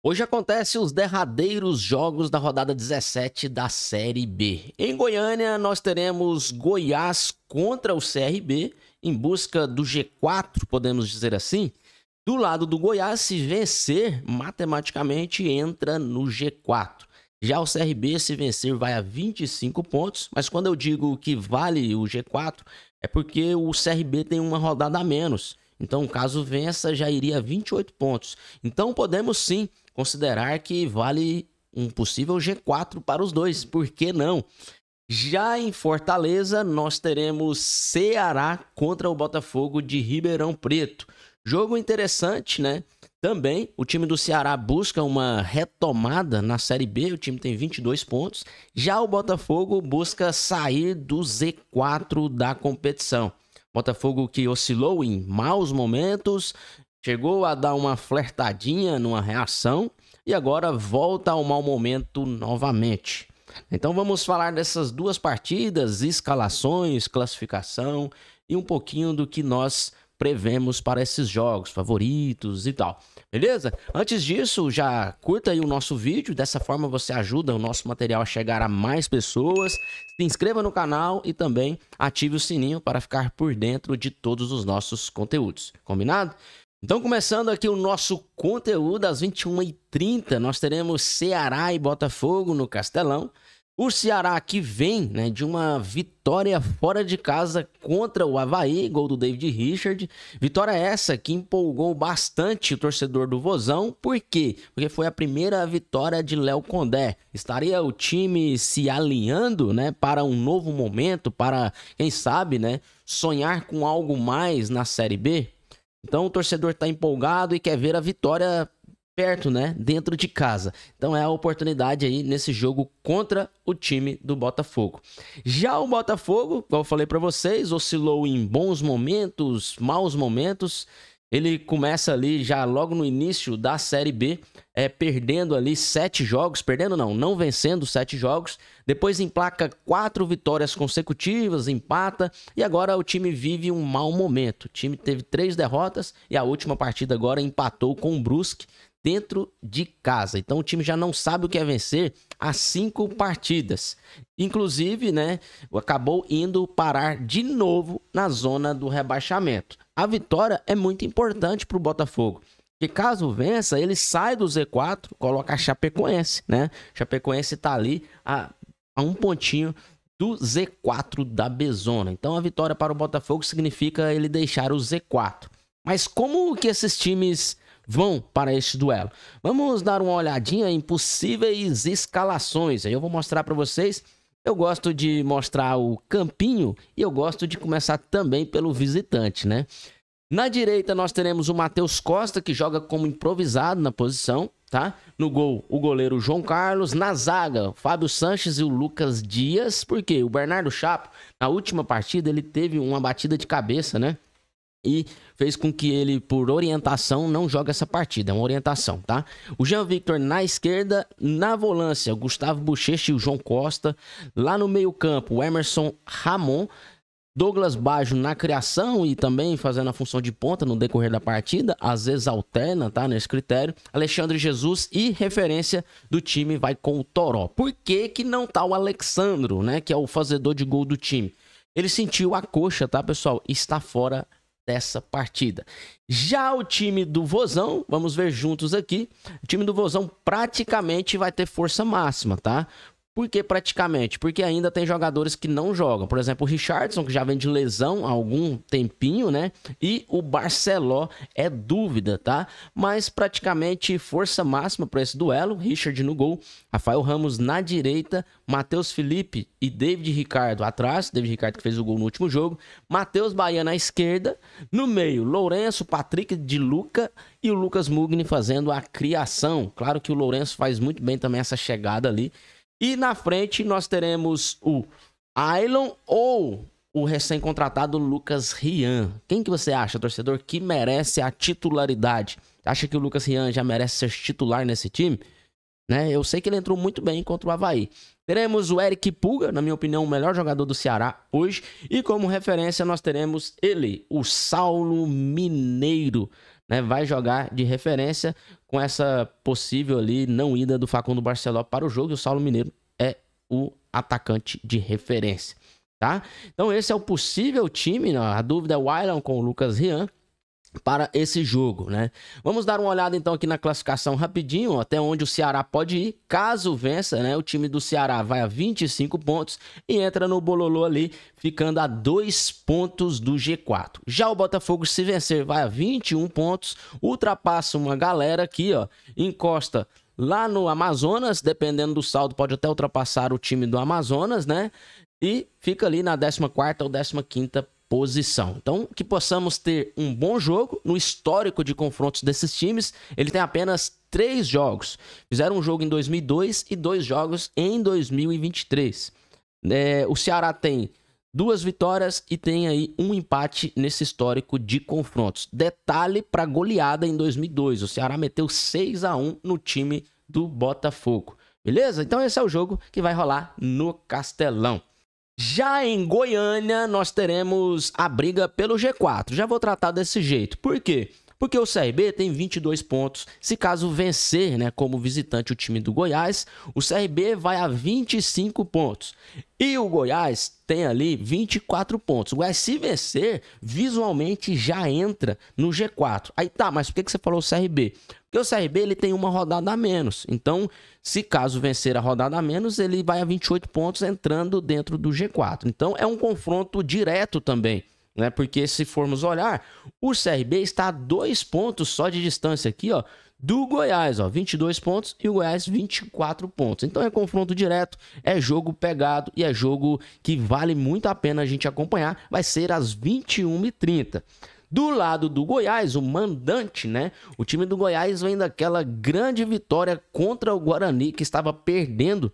Hoje acontece os derradeiros jogos da rodada 17 da Série B. Em Goiânia, nós teremos Goiás contra o CRB, em busca do G4, podemos dizer assim. Do lado do Goiás, se vencer, matematicamente entra no G4. Já o CRB, se vencer, vai a 25 pontos, mas quando eu digo que vale o G4, é porque o CRB tem uma rodada a menos. Então, caso vença, já iria a 28 pontos. Então, podemos sim considerar que vale um possível G4 para os dois, por que não? Já em Fortaleza, nós teremos Ceará contra o Botafogo de Ribeirão Preto. Jogo interessante, né? Também o time do Ceará busca uma retomada na Série B, o time tem 22 pontos. Já o Botafogo busca sair do Z4 da competição. Botafogo que oscilou em maus momentos, Chegou a dar uma flertadinha numa reação e agora volta ao mau momento novamente. Então vamos falar dessas duas partidas, escalações, classificação e um pouquinho do que nós prevemos para esses jogos, favoritos e tal. Beleza? Antes disso, já curta aí o nosso vídeo, dessa forma você ajuda o nosso material a chegar a mais pessoas. Se inscreva no canal e também ative o sininho para ficar por dentro de todos os nossos conteúdos. Combinado? Então, começando aqui o nosso conteúdo, às 21h30, nós teremos Ceará e Botafogo no Castelão. O Ceará que vem né, de uma vitória fora de casa contra o Havaí, gol do David Richard. Vitória essa que empolgou bastante o torcedor do Vozão. Por quê? Porque foi a primeira vitória de Léo Condé. Estaria o time se alinhando né, para um novo momento, para, quem sabe, né, sonhar com algo mais na Série B? Então o torcedor está empolgado e quer ver a vitória perto, né? Dentro de casa. Então é a oportunidade aí nesse jogo contra o time do Botafogo. Já o Botafogo, como eu falei para vocês, oscilou em bons momentos, maus momentos ele começa ali já logo no início da Série B, é, perdendo ali sete jogos, perdendo não, não vencendo sete jogos. Depois emplaca quatro vitórias consecutivas, empata e agora o time vive um mau momento. O time teve três derrotas e a última partida agora empatou com o Brusque dentro de casa. Então o time já não sabe o que é vencer há cinco partidas. Inclusive, né, acabou indo parar de novo na zona do rebaixamento. A vitória é muito importante para o Botafogo. Que caso vença, ele sai do Z4, coloca a Chapecoense, né? Chapecoense está ali a, a um pontinho do Z4 da Bezona. Então a vitória para o Botafogo significa ele deixar o Z4. Mas como que esses times vão para este duelo. Vamos dar uma olhadinha em possíveis escalações. Aí eu vou mostrar para vocês. Eu gosto de mostrar o campinho e eu gosto de começar também pelo visitante, né? Na direita nós teremos o Matheus Costa, que joga como improvisado na posição, tá? No gol, o goleiro João Carlos. Na zaga, Fábio Sanches e o Lucas Dias. Por quê? o Bernardo Chapo, na última partida, ele teve uma batida de cabeça, né? e fez com que ele, por orientação, não jogue essa partida. É uma orientação, tá? O Jean Victor na esquerda, na volância, Gustavo Bochecha e o João Costa. Lá no meio-campo, o Emerson Ramon. Douglas Bajo na criação e também fazendo a função de ponta no decorrer da partida, às vezes alterna, tá? Nesse critério. Alexandre Jesus e referência do time vai com o Toró. Por que, que não tá o Alexandro, né? Que é o fazedor de gol do time. Ele sentiu a coxa, tá, pessoal? Está fora dessa partida. Já o time do Vozão, vamos ver juntos aqui. O time do Vozão praticamente vai ter força máxima, tá? Por que praticamente? Porque ainda tem jogadores que não jogam. Por exemplo, o Richardson, que já vem de lesão há algum tempinho, né? E o Barceló é dúvida, tá? Mas praticamente força máxima para esse duelo. Richard no gol, Rafael Ramos na direita, Matheus Felipe e David Ricardo atrás. David Ricardo que fez o gol no último jogo. Matheus Bahia na esquerda. No meio, Lourenço, Patrick de Luca e o Lucas Mugni fazendo a criação. Claro que o Lourenço faz muito bem também essa chegada ali e na frente nós teremos o Ailon ou o recém-contratado Lucas Rian. Quem que você acha, torcedor, que merece a titularidade? Acha que o Lucas Rian já merece ser titular nesse time? Né? Eu sei que ele entrou muito bem contra o Havaí. Teremos o Eric Puga, na minha opinião, o melhor jogador do Ceará hoje. E como referência, nós teremos ele, o Saulo Mineiro né, vai jogar de referência com essa possível ali não ida do Facundo Barceló para o jogo. E o Saulo Mineiro é o atacante de referência, tá? Então esse é o possível time, né? a dúvida é o Ilan com o Lucas Rian para esse jogo, né? Vamos dar uma olhada então aqui na classificação rapidinho, até onde o Ceará pode ir. Caso vença, né, o time do Ceará vai a 25 pontos e entra no bololô ali, ficando a dois pontos do G4. Já o Botafogo se vencer vai a 21 pontos, ultrapassa uma galera aqui, ó, encosta lá no Amazonas, dependendo do saldo pode até ultrapassar o time do Amazonas, né? E fica ali na 14ª ou 15ª posição. Então, que possamos ter um bom jogo. No histórico de confrontos desses times, ele tem apenas três jogos. Fizeram um jogo em 2002 e dois jogos em 2023. É, o Ceará tem duas vitórias e tem aí um empate nesse histórico de confrontos. Detalhe para goleada em 2002. O Ceará meteu 6 a 1 no time do Botafogo. Beleza? Então esse é o jogo que vai rolar no Castelão. Já em Goiânia, nós teremos a briga pelo G4. Já vou tratar desse jeito. Por quê? Porque o CRB tem 22 pontos. Se caso vencer, né, como visitante o time do Goiás, o CRB vai a 25 pontos. E o Goiás tem ali 24 pontos. O Goiás, se vencer, visualmente já entra no G4. Aí tá, mas por que, que você falou CRB? Porque o CRB ele tem uma rodada a menos. Então, se caso vencer a rodada a menos, ele vai a 28 pontos entrando dentro do G4. Então, é um confronto direto também né? Porque se formos olhar, o CRB está a dois pontos só de distância aqui, ó, do Goiás, ó, 22 pontos e o Goiás 24 pontos. Então é confronto direto, é jogo pegado e é jogo que vale muito a pena a gente acompanhar. Vai ser às 21h30. Do lado do Goiás, o mandante, né? O time do Goiás vem daquela grande vitória contra o Guarani que estava perdendo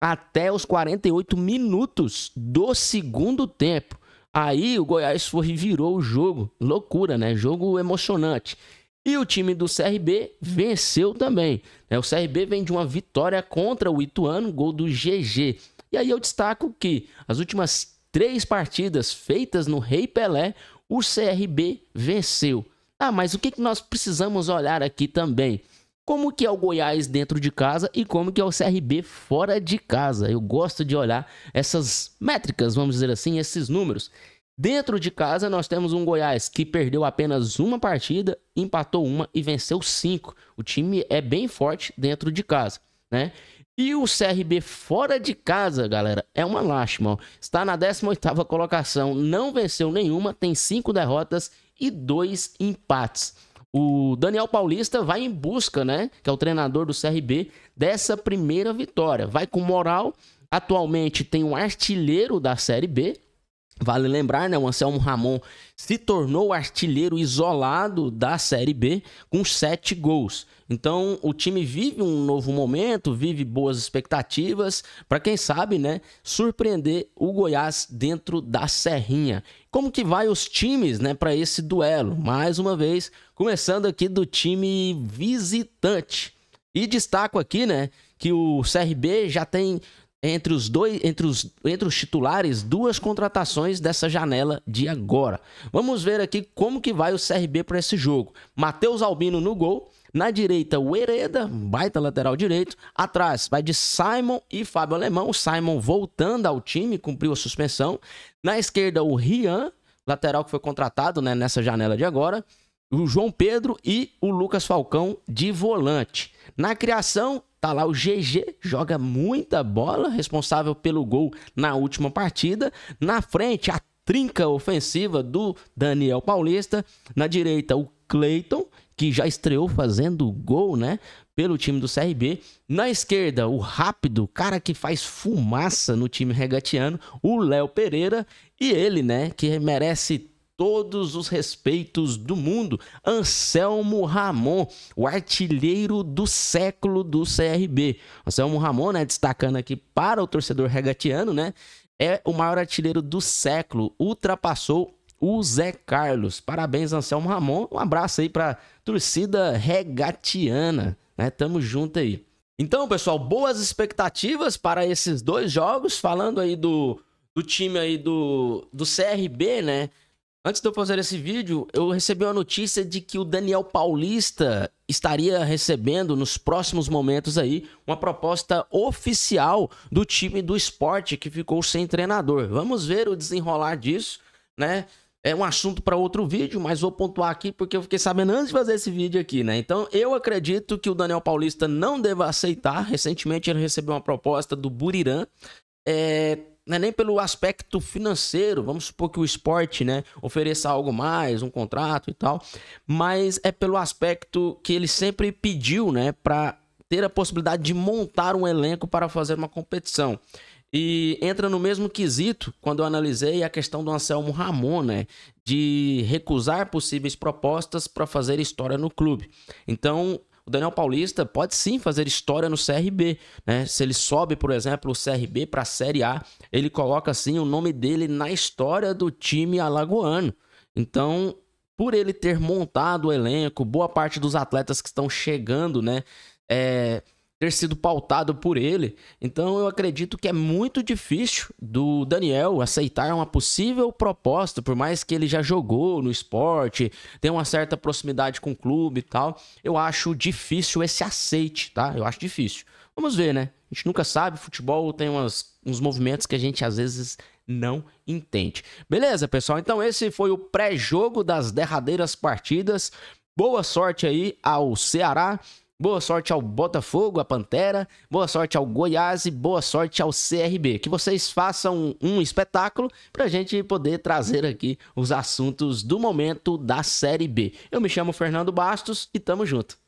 até os 48 minutos do segundo tempo. Aí o Goiás foi e virou o jogo. Loucura, né? Jogo emocionante. E o time do CRB venceu também. Né? O CRB vem de uma vitória contra o Ituano, gol do GG. E aí eu destaco que as últimas três partidas feitas no Rei Pelé, o CRB venceu. Ah, mas o que nós precisamos olhar aqui também? como que é o Goiás dentro de casa e como que é o CRB fora de casa. Eu gosto de olhar essas métricas, vamos dizer assim, esses números. Dentro de casa, nós temos um Goiás que perdeu apenas uma partida, empatou uma e venceu cinco. O time é bem forte dentro de casa, né? E o CRB fora de casa, galera, é uma lástima. Está na 18ª colocação, não venceu nenhuma, tem cinco derrotas e dois empates o Daniel Paulista vai em busca, né? Que é o treinador do CRB, dessa primeira vitória. Vai com moral. Atualmente tem um artilheiro da Série B, Vale lembrar, né, o Anselmo Ramon se tornou artilheiro isolado da Série B com sete gols. Então o time vive um novo momento, vive boas expectativas para quem sabe, né, surpreender o Goiás dentro da Serrinha. Como que vai os times, né, para esse duelo? Mais uma vez, começando aqui do time visitante. E destaco aqui, né, que o CRB já tem entre os dois, entre os, entre os titulares, duas contratações dessa janela de agora. Vamos ver aqui como que vai o CRB para esse jogo. Matheus Albino no gol, na direita, o Hereda, baita lateral direito. Atrás vai de Simon e Fábio Alemão. O Simon voltando ao time, cumpriu a suspensão. Na esquerda, o Rian, lateral que foi contratado né, nessa janela de agora. O João Pedro e o Lucas Falcão de volante. Na criação, Tá lá o GG, joga muita bola, responsável pelo gol na última partida. Na frente, a trinca ofensiva do Daniel Paulista. Na direita, o Cleiton, que já estreou fazendo gol, né? Pelo time do CRB. Na esquerda, o rápido, cara que faz fumaça no time regatiano, o Léo Pereira. E ele, né? Que merece todos os respeitos do mundo, Anselmo Ramon, o artilheiro do século do CRB. Anselmo Ramon, né, destacando aqui para o torcedor regatiano, né, é o maior artilheiro do século, ultrapassou o Zé Carlos. Parabéns, Anselmo Ramon. Um abraço aí para torcida regatiana, né? Tamo junto aí. Então, pessoal, boas expectativas para esses dois jogos, falando aí do, do time aí do, do CRB, né? Antes de eu fazer esse vídeo, eu recebi uma notícia de que o Daniel Paulista estaria recebendo nos próximos momentos aí uma proposta oficial do time do esporte que ficou sem treinador. Vamos ver o desenrolar disso, né? É um assunto para outro vídeo, mas vou pontuar aqui porque eu fiquei sabendo antes de fazer esse vídeo aqui, né? Então eu acredito que o Daniel Paulista não deva aceitar. Recentemente ele recebeu uma proposta do Burirã. É, não é nem pelo aspecto financeiro, vamos supor que o esporte, né, ofereça algo mais, um contrato e tal, mas é pelo aspecto que ele sempre pediu, né, para ter a possibilidade de montar um elenco para fazer uma competição. E entra no mesmo quesito quando eu analisei a questão do Anselmo Ramon, né? De recusar possíveis propostas para fazer história no clube. Então, o Daniel Paulista pode sim fazer história no CRB, né? Se ele sobe, por exemplo, o CRB para a Série A, ele coloca sim o nome dele na história do time alagoano. Então, por ele ter montado o elenco, boa parte dos atletas que estão chegando, né? É, ter sido pautado por ele. Então eu acredito que é muito difícil do Daniel aceitar uma possível proposta, por mais que ele já jogou no esporte, tenha uma certa proximidade com o clube e tal. Eu acho difícil esse aceite, tá? Eu acho difícil. Vamos ver, né? A gente nunca sabe, futebol tem umas, uns movimentos que a gente às vezes não entende. Beleza, pessoal? Então esse foi o pré-jogo das derradeiras partidas. Boa sorte aí ao Ceará. Boa sorte ao Botafogo, a Pantera. Boa sorte ao Goiás e boa sorte ao CRB. Que vocês façam um espetáculo para a gente poder trazer aqui os assuntos do momento da Série B. Eu me chamo Fernando Bastos e tamo junto.